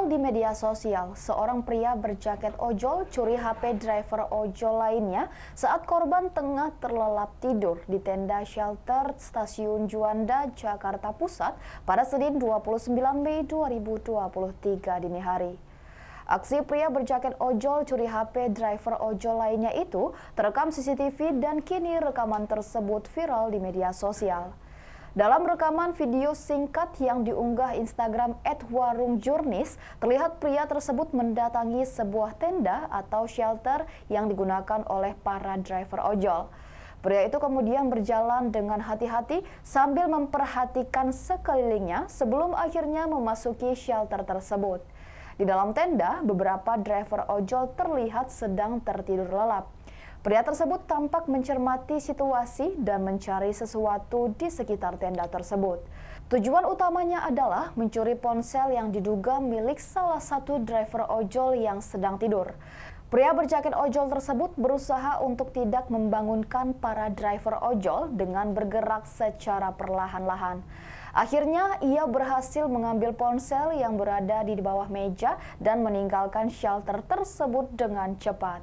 Viral di media sosial, seorang pria berjaket ojol curi HP driver ojol lainnya saat korban tengah terlelap tidur di tenda shelter stasiun Juanda, Jakarta Pusat pada Senin 29 Mei 2023 dini hari. Aksi pria berjaket ojol curi HP driver ojol lainnya itu terekam CCTV dan kini rekaman tersebut viral di media sosial. Dalam rekaman video singkat yang diunggah Instagram @warungjurnis, terlihat pria tersebut mendatangi sebuah tenda atau shelter yang digunakan oleh para driver ojol. Pria itu kemudian berjalan dengan hati-hati sambil memperhatikan sekelilingnya sebelum akhirnya memasuki shelter tersebut. Di dalam tenda, beberapa driver ojol terlihat sedang tertidur lelap. Pria tersebut tampak mencermati situasi dan mencari sesuatu di sekitar tenda tersebut. Tujuan utamanya adalah mencuri ponsel yang diduga milik salah satu driver ojol yang sedang tidur. Pria berjaket ojol tersebut berusaha untuk tidak membangunkan para driver ojol dengan bergerak secara perlahan-lahan. Akhirnya, ia berhasil mengambil ponsel yang berada di bawah meja dan meninggalkan shelter tersebut dengan cepat.